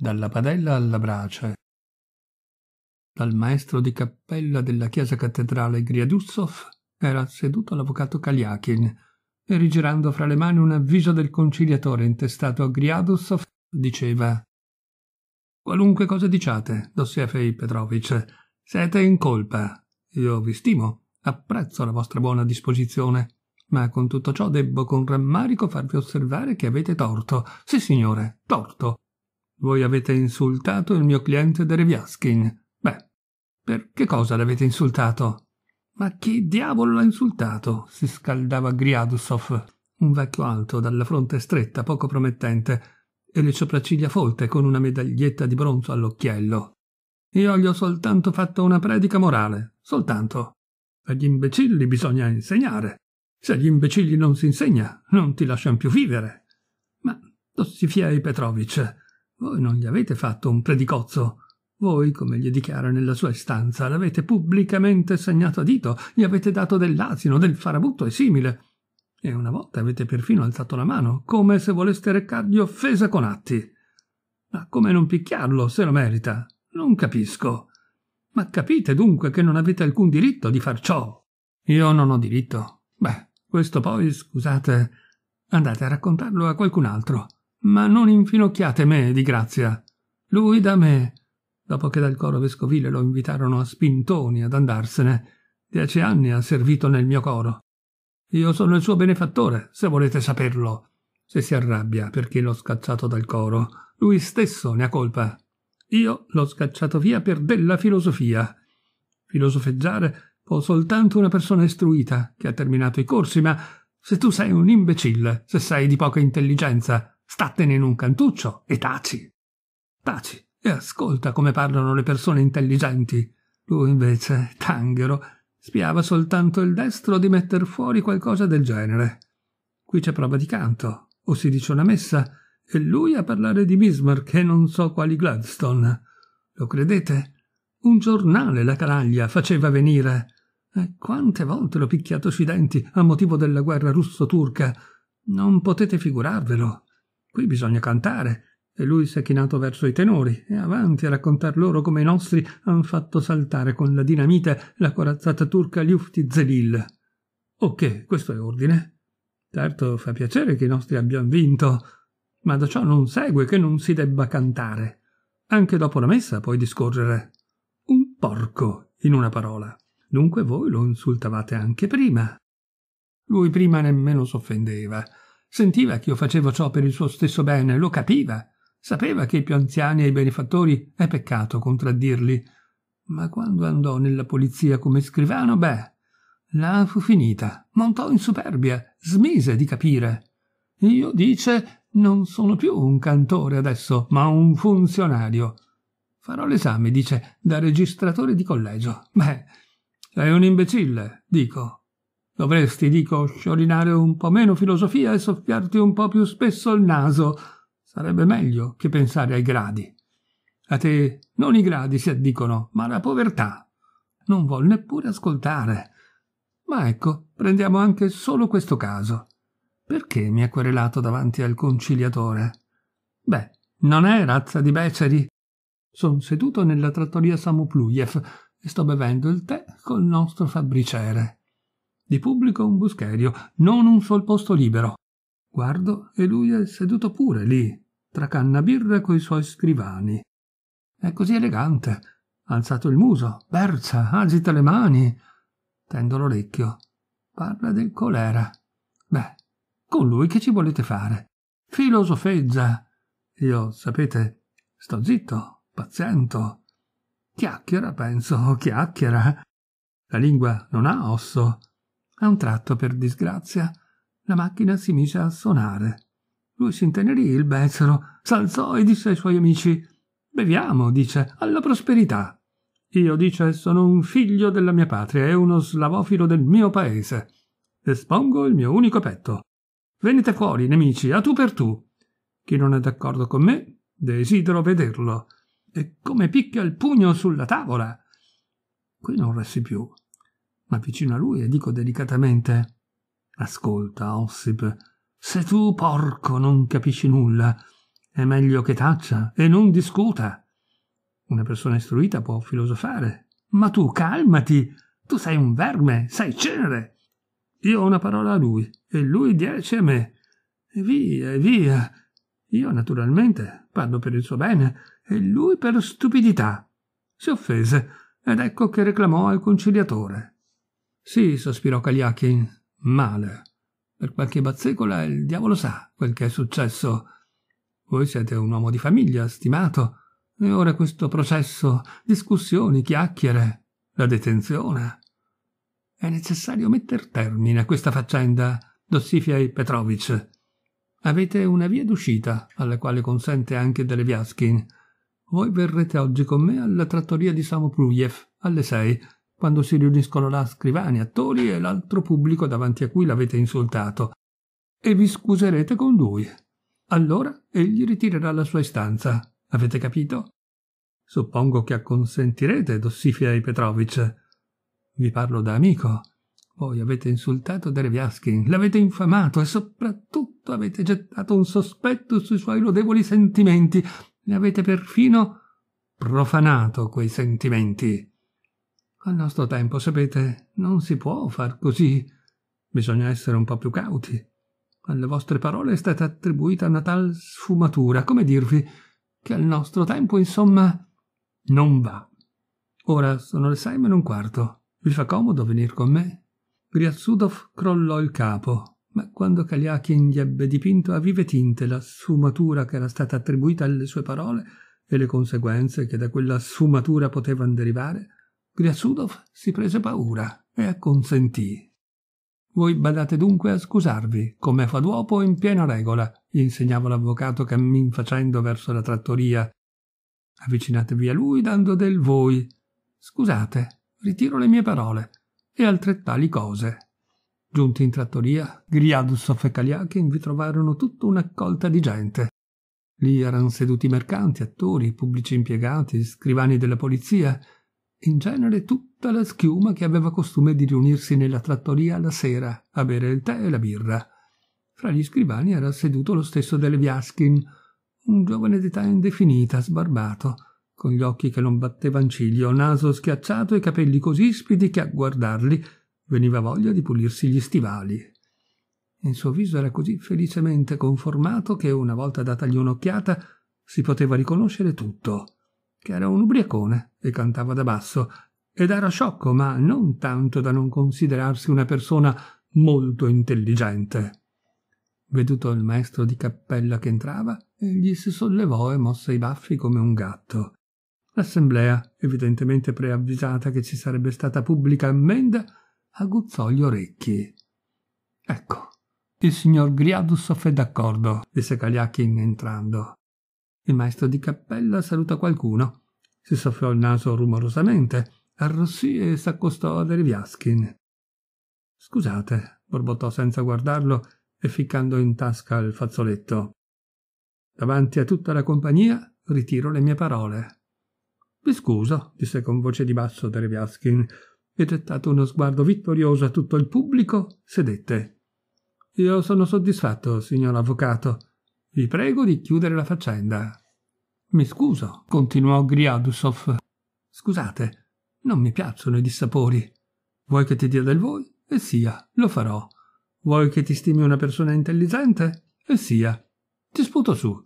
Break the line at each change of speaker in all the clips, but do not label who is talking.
dalla padella alla brace, dal maestro di cappella della chiesa cattedrale Griadussov era seduto l'avvocato Kaliakin e rigirando fra le mani un avviso del conciliatore intestato a Griadussov diceva Qualunque cosa diciate, Dossiefei Petrovich, siete in colpa. Io vi stimo, apprezzo la vostra buona disposizione, ma con tutto ciò debbo con rammarico farvi osservare che avete torto. Sì, signore, torto. Voi avete insultato il mio cliente Dereviaskin. Beh, per che cosa l'avete insultato? Ma chi diavolo l'ha insultato? si scaldava Griadusov, un vecchio alto dalla fronte stretta, poco promettente, e le sopracciglia folte con una medaglietta di bronzo all'occhiello. Io gli ho soltanto fatto una predica morale, soltanto. Agli imbecilli bisogna insegnare. Se agli imbecilli non si insegna, non ti lasciano più vivere. Ma, Dossifiei Petrovic, voi non gli avete fatto un predicozzo. Voi, come gli dichiara nella sua stanza, l'avete pubblicamente segnato a dito, gli avete dato dell'asino, del farabutto e simile. E una volta avete perfino alzato la mano, come se voleste recargli offesa con atti. Ma come non picchiarlo, se lo merita? Non capisco. Ma capite dunque che non avete alcun diritto di far ciò. Io non ho diritto. Beh, questo poi, scusate, andate a raccontarlo a qualcun altro. Ma non infinocchiate me, di grazia. Lui da me, dopo che dal coro vescovile lo invitarono a spintoni ad andarsene, dieci anni ha servito nel mio coro. Io sono il suo benefattore, se volete saperlo. Se si arrabbia perché l'ho scacciato dal coro, lui stesso ne ha colpa. Io l'ho scacciato via per della filosofia. Filosofeggiare può soltanto una persona istruita che ha terminato i corsi, ma se tu sei un imbecille, se sei di poca intelligenza, Stattene in un cantuccio e taci. Taci e ascolta come parlano le persone intelligenti. Lui invece, tanghero, spiava soltanto il destro di metter fuori qualcosa del genere. Qui c'è prova di canto, o si dice una messa, e lui a parlare di Bismarck e non so quali Gladstone. Lo credete? Un giornale la canaglia faceva venire. E eh, quante volte l'ho picchiato sui denti a motivo della guerra russo-turca. Non potete figurarvelo. Qui bisogna cantare. E lui si è chinato verso i tenori e avanti a raccontar loro come i nostri han fatto saltare con la dinamite la corazzata turca Liufti Zelil. O che, questo è ordine. Certo, fa piacere che i nostri abbiano vinto, ma da ciò non segue che non si debba cantare. Anche dopo la messa puoi discorrere. Un porco, in una parola. Dunque voi lo insultavate anche prima. Lui prima nemmeno s'offendeva Sentiva che io facevo ciò per il suo stesso bene, lo capiva. Sapeva che i più anziani e i benefattori è peccato contraddirli. Ma quando andò nella polizia come scrivano, beh, là fu finita. Montò in superbia, smise di capire. Io, dice, non sono più un cantore adesso, ma un funzionario. Farò l'esame, dice, da registratore di collegio. Beh, sei un imbecille, dico. Dovresti, dico, sciorinare un po' meno filosofia e soffiarti un po' più spesso il naso. Sarebbe meglio che pensare ai gradi. A te non i gradi si addicono, ma la povertà. Non vuol neppure ascoltare. Ma ecco, prendiamo anche solo questo caso. Perché mi ha querelato davanti al conciliatore? Beh, non è razza di beceri. Sono seduto nella trattoria Samoplujef e sto bevendo il tè col nostro fabbriciere. Di pubblico un buscherio, non un sol posto libero. Guardo e lui è seduto pure lì, tra canna birra coi suoi scrivani. È così elegante. Alzato il muso, berza, agita le mani. Tendo l'orecchio. Parla del colera. Beh, con lui che ci volete fare? Filosofeggia. Io, sapete, sto zitto, paziente. Chiacchiera, penso, chiacchiera. La lingua non ha osso. A un tratto, per disgrazia, la macchina si mise a suonare. Lui si intenerì il becero, s'alzò e disse ai suoi amici Beviamo, dice, alla prosperità. Io, dice, sono un figlio della mia patria e uno slavofilo del mio paese. Espongo il mio unico petto. Venite fuori, nemici, a tu per tu. Chi non è d'accordo con me, desidero vederlo. E come picchia il pugno sulla tavola. Qui non resti più ma vicino a lui e dico delicatamente Ascolta, Ossip, se tu, porco, non capisci nulla, è meglio che taccia e non discuta. Una persona istruita può filosofare, ma tu calmati, tu sei un verme, sei cenere. Io ho una parola a lui e lui dieci a me. E via, e via. Io naturalmente parlo per il suo bene e lui per stupidità. Si offese ed ecco che reclamò al conciliatore. Sì, sospirò Kaliakin, male. Per qualche bazzecola il diavolo sa quel che è successo. Voi siete un uomo di famiglia, stimato. E ora questo processo, discussioni, chiacchiere, la detenzione. È necessario metter termine a questa faccenda, Dossifiei Petrovic. Avete una via d'uscita, alla quale consente anche Deleviaskin. Voi verrete oggi con me alla trattoria di Samopruviev, alle sei, quando si riuniscono là scrivani, attori e l'altro pubblico davanti a cui l'avete insultato, e vi scuserete con lui. Allora egli ritirerà la sua istanza, avete capito? Suppongo che acconsentirete, Dossifia Petrovic. Vi parlo da amico. Voi avete insultato Dereviaskin, l'avete infamato e soprattutto avete gettato un sospetto sui suoi lodevoli sentimenti. Ne avete perfino profanato quei sentimenti. Al nostro tempo, sapete, non si può far così. Bisogna essere un po' più cauti. Alle vostre parole è stata attribuita una tal sfumatura, come dirvi, che al nostro tempo, insomma, non va. Ora sono le sei meno un quarto. Vi fa comodo venire con me? Griazzudov crollò il capo, ma quando Kaliakin gli ebbe dipinto a vive tinte la sfumatura che era stata attribuita alle sue parole e le conseguenze che da quella sfumatura potevano derivare, Griasudov si prese paura e acconsentì. Voi badate dunque a scusarvi, come fa d'uopo in piena regola, gli insegnava l'avvocato cammin facendo verso la trattoria. Avvicinatevi a lui dando del voi. Scusate, ritiro le mie parole. E altrettali cose. Giunti in trattoria, Griadusov e Kaliakin vi trovarono tutta un'accolta di gente. Lì erano seduti mercanti, attori, pubblici impiegati, scrivani della polizia, in genere tutta la schiuma che aveva costume di riunirsi nella trattoria la sera a bere il tè e la birra. Fra gli scrivani era seduto lo stesso Deleviaskin, un giovane d'età indefinita, sbarbato, con gli occhi che non battevan ciglio, naso schiacciato e capelli così ispidi che a guardarli veniva voglia di pulirsi gli stivali. Il suo viso era così felicemente conformato che una volta datagli un'occhiata si poteva riconoscere tutto che era un ubriacone e cantava da basso, ed era sciocco, ma non tanto da non considerarsi una persona molto intelligente. Veduto il maestro di cappella che entrava, egli si sollevò e mosse i baffi come un gatto. L'assemblea, evidentemente preavvisata che ci sarebbe stata pubblica ammenda, aguzzò gli orecchi. Ecco, il signor Griadus è d'accordo, disse Kaliakin entrando. Il maestro di cappella saluta qualcuno. Si soffiò il naso rumorosamente, arrossì e s'accostò a Deriviaskin. Scusate, borbottò senza guardarlo e ficcando in tasca il fazzoletto. Davanti a tutta la compagnia ritiro le mie parole. Vi scuso, disse con voce di basso Deriviaskin, e gettato uno sguardo vittorioso a tutto il pubblico, sedette. Io sono soddisfatto, signor avvocato. Vi prego di chiudere la faccenda. Mi scuso, continuò Griadusov. Scusate, non mi piacciono i dissapori. Vuoi che ti dia del voi? E sia, lo farò. Vuoi che ti stimi una persona intelligente? E sia. Ti sputo su.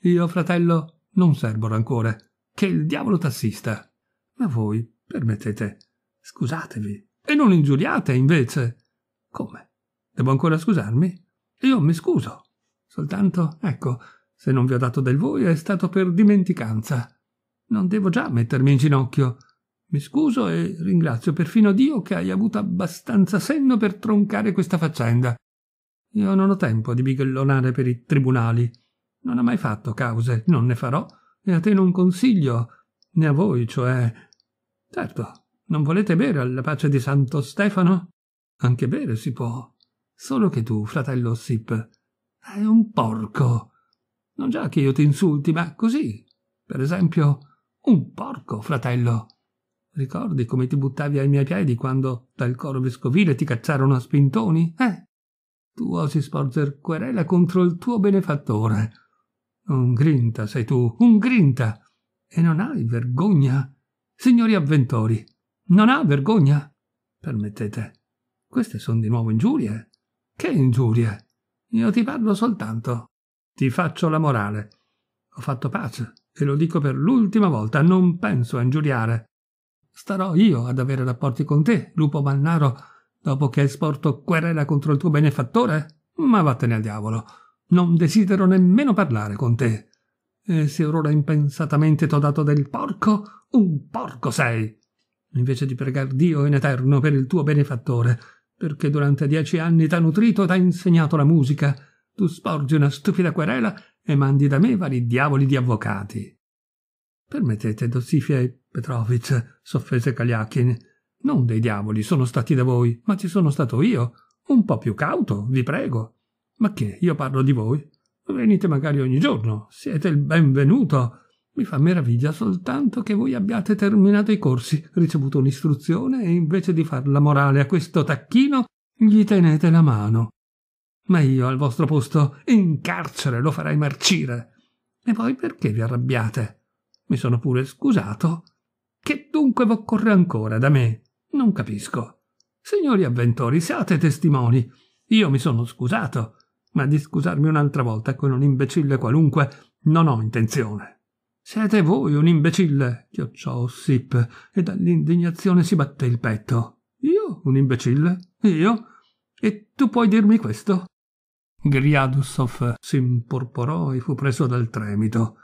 Io, fratello, non serbo rancore. Che il diavolo tassista. Ma voi, permettete, scusatevi. E non ingiuriate, invece. Come? Devo ancora scusarmi? Io mi scuso. Soltanto, ecco, se non vi ho dato del voi è stato per dimenticanza. Non devo già mettermi in ginocchio. Mi scuso e ringrazio perfino Dio che hai avuto abbastanza senno per troncare questa faccenda. Io non ho tempo di bighellonare per i tribunali. Non ho mai fatto cause, non ne farò, e a te non consiglio, né a voi, cioè. Certo, non volete bere alla pace di Santo Stefano? Anche bere si può. Solo che tu, fratello Sip, è un porco. Non già che io ti insulti, ma così. Per esempio, un porco, fratello. Ricordi come ti buttavi ai miei piedi quando dal coro vescovile ti cacciarono a spintoni? Eh? Tu osi sporger querela contro il tuo benefattore. Un grinta sei tu, un grinta! E non hai vergogna? Signori avventori, non ha vergogna? Permettete, queste sono di nuovo ingiurie. Che ingiurie? Io ti parlo soltanto ti faccio la morale. Ho fatto pace e lo dico per l'ultima volta, non penso a ingiuriare. Starò io ad avere rapporti con te, lupo mannaro, dopo che hai sporto querela contro il tuo benefattore? Ma vattene al diavolo. Non desidero nemmeno parlare con te. E se or ora impensatamente t'ho dato del porco, un porco sei. Invece di pregar Dio in eterno per il tuo benefattore, perché durante dieci anni t'ha nutrito e t'ha insegnato la musica, tu sporgi una stupida querela e mandi da me vari diavoli di avvocati. Permettete, Dossifie Petrovic, s'offese Kaliakin. Non dei diavoli sono stati da voi, ma ci sono stato io. Un po' più cauto, vi prego. Ma che, io parlo di voi? Venite magari ogni giorno, siete il benvenuto. Mi fa meraviglia soltanto che voi abbiate terminato i corsi, ricevuto un'istruzione e invece di far la morale a questo tacchino, gli tenete la mano ma io al vostro posto in carcere lo farei marcire. E voi perché vi arrabbiate? Mi sono pure scusato. Che dunque v'occorre ancora da me? Non capisco. Signori avventori, siate testimoni. Io mi sono scusato, ma di scusarmi un'altra volta con un imbecille qualunque non ho intenzione. Siete voi un imbecille, chiocciò Ossip, e dall'indignazione si batté il petto. Io un imbecille? Io? E tu puoi dirmi questo? Griadusov imporporò e fu preso dal tremito.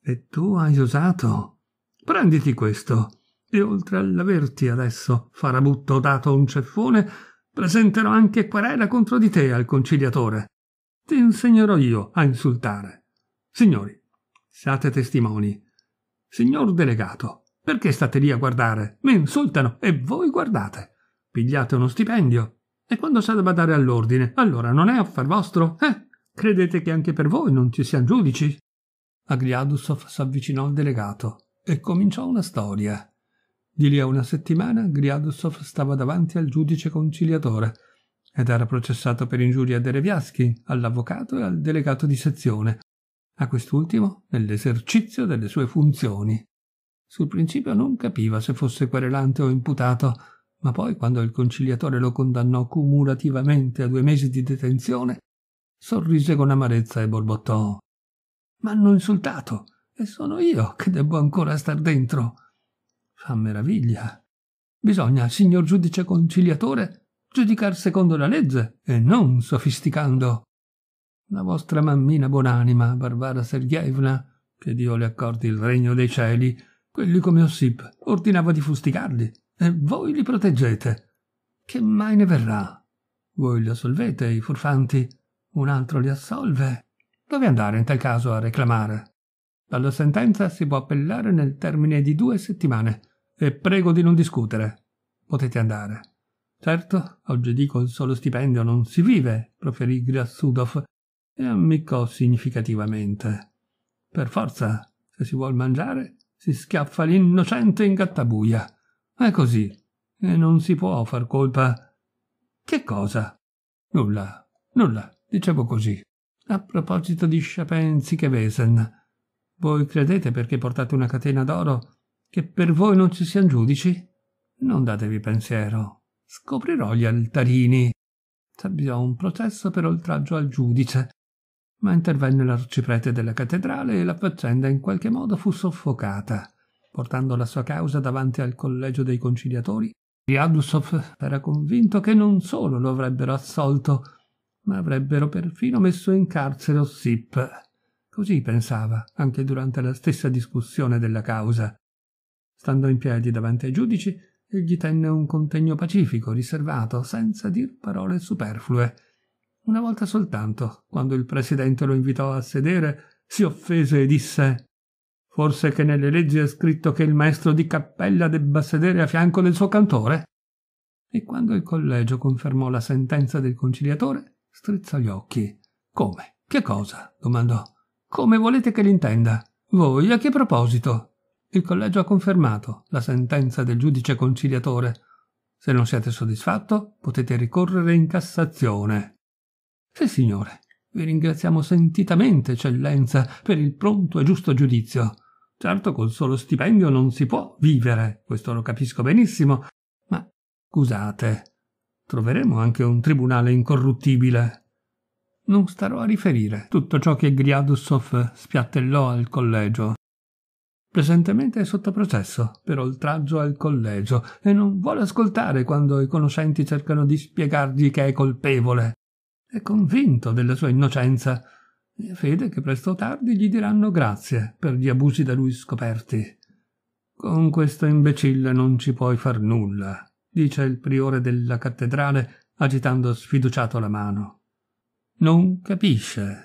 E tu hai osato? Prenditi questo. E oltre all'averti adesso, farabutto, dato un ceffone, presenterò anche querela contro di te al conciliatore. Ti insegnerò io a insultare. Signori, siate testimoni. Signor delegato, perché state lì a guardare? Mi insultano e voi guardate. Pigliate uno stipendio e quando sa da badare all'ordine, allora non è affar vostro? Eh? Credete che anche per voi non ci siano giudici? Agriadusov s'avvicinò al delegato e cominciò una storia. Di lì a una settimana Griadusov stava davanti al giudice conciliatore ed era processato per ingiuria a Dereviaschi, all'avvocato e al delegato di sezione, a quest'ultimo nell'esercizio delle sue funzioni. Sul principio non capiva se fosse querelante o imputato, ma poi quando il conciliatore lo condannò cumulativamente a due mesi di detenzione, sorrise con amarezza e borbottò. M'hanno insultato e sono io che debbo ancora star dentro. Fa meraviglia. Bisogna, signor giudice conciliatore, giudicar secondo la legge e non sofisticando. La vostra mammina buonanima, Barbara Sergeievna, che Dio le accordi il regno dei cieli, quelli come Ossip ordinava di fustigarli e eh, voi li proteggete. Che mai ne verrà? Voi li assolvete, i furfanti, un altro li assolve. Dove andare in tal caso a reclamare? Dalla sentenza si può appellare nel termine di due settimane e prego di non discutere. Potete andare. Certo, oggi dico il solo stipendio non si vive, proferì Grassudov e ammiccò significativamente. Per forza, se si vuol mangiare, si schiaffa l'innocente in gattabuia. È così, e non si può far colpa. Che cosa? Nulla, nulla, dicevo così. A proposito di sciapenzi che vesen, voi credete perché portate una catena d'oro che per voi non ci siano giudici? Non datevi pensiero. Scoprirò gli altarini. S'avviò un processo per oltraggio al giudice, ma intervenne l'arciprete della cattedrale e la faccenda in qualche modo fu soffocata portando la sua causa davanti al collegio dei conciliatori, Riadusov era convinto che non solo lo avrebbero assolto, ma avrebbero perfino messo in carcere Ossip. Così pensava anche durante la stessa discussione della causa. Stando in piedi davanti ai giudici, egli tenne un contegno pacifico, riservato, senza dir parole superflue. Una volta soltanto, quando il presidente lo invitò a sedere, si offese e disse Forse che nelle leggi è scritto che il maestro di cappella debba sedere a fianco del suo cantore? E quando il collegio confermò la sentenza del conciliatore, strizzò gli occhi. Come? Che cosa? domandò. Come volete che l'intenda? Voi a che proposito? Il collegio ha confermato la sentenza del giudice conciliatore. Se non siete soddisfatto, potete ricorrere in Cassazione. Sì, signore. Vi ringraziamo sentitamente, eccellenza, per il pronto e giusto giudizio. Certo, col solo stipendio non si può vivere, questo lo capisco benissimo, ma scusate, troveremo anche un tribunale incorruttibile. Non starò a riferire tutto ciò che Griadusov spiattellò al collegio. Presentemente è sotto processo per oltraggio al collegio e non vuole ascoltare quando i conoscenti cercano di spiegargli che è colpevole. È convinto della sua innocenza e fede che presto o tardi gli diranno grazie per gli abusi da lui scoperti. Con questo imbecille non ci puoi far nulla, dice il priore della cattedrale agitando sfiduciato la mano. Non capisce